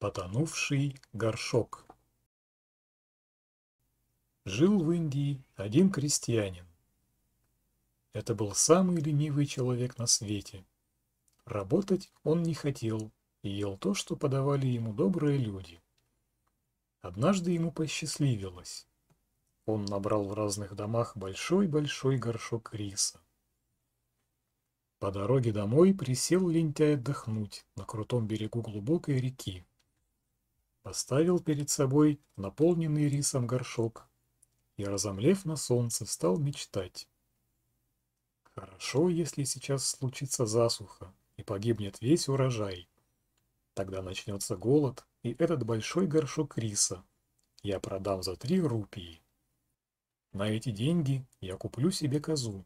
Потонувший горшок Жил в Индии один крестьянин. Это был самый ленивый человек на свете. Работать он не хотел и ел то, что подавали ему добрые люди. Однажды ему посчастливилось. Он набрал в разных домах большой-большой горшок риса. По дороге домой присел лентяй отдохнуть на крутом берегу глубокой реки поставил перед собой наполненный рисом горшок и, разомлев на солнце, стал мечтать. Хорошо, если сейчас случится засуха и погибнет весь урожай. Тогда начнется голод, и этот большой горшок риса я продам за три рупии. На эти деньги я куплю себе козу.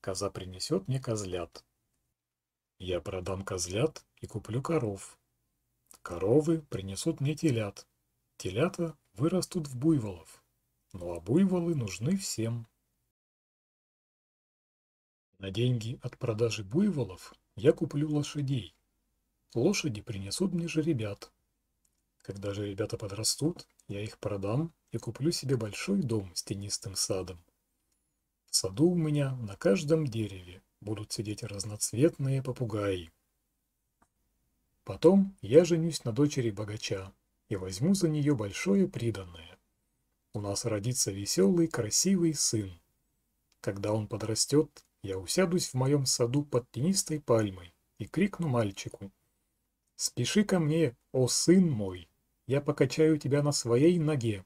Коза принесет мне козлят. Я продам козлят и куплю коров. Коровы принесут мне телят. Телята вырастут в буйволов. Ну а буйволы нужны всем. На деньги от продажи буйволов я куплю лошадей. Лошади принесут мне же ребят. Когда же ребята подрастут, я их продам и куплю себе большой дом с тенистым садом. В саду у меня на каждом дереве будут сидеть разноцветные попугаи. Потом я женюсь на дочери богача и возьму за нее большое приданное. У нас родится веселый, красивый сын. Когда он подрастет, я усядусь в моем саду под тенистой пальмой и крикну мальчику. «Спеши ко мне, о сын мой! Я покачаю тебя на своей ноге!»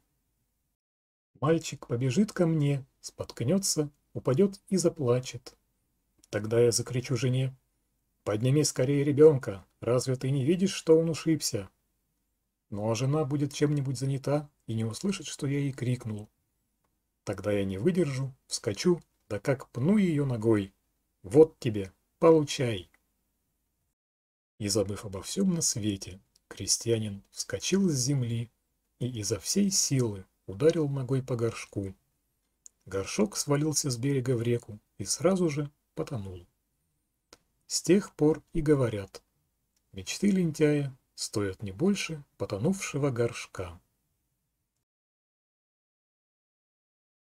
Мальчик побежит ко мне, споткнется, упадет и заплачет. Тогда я закричу жене. «Подними скорее ребенка, Разве ты не видишь, что он ушибся? Ну а жена будет чем-нибудь занята и не услышит, что я ей крикнул. Тогда я не выдержу, вскочу, да как пну ее ногой. Вот тебе, получай. И забыв обо всем на свете, крестьянин вскочил с земли и изо всей силы ударил ногой по горшку. Горшок свалился с берега в реку и сразу же потонул. С тех пор и говорят – Мечты лентяя стоят не больше потонувшего горшка.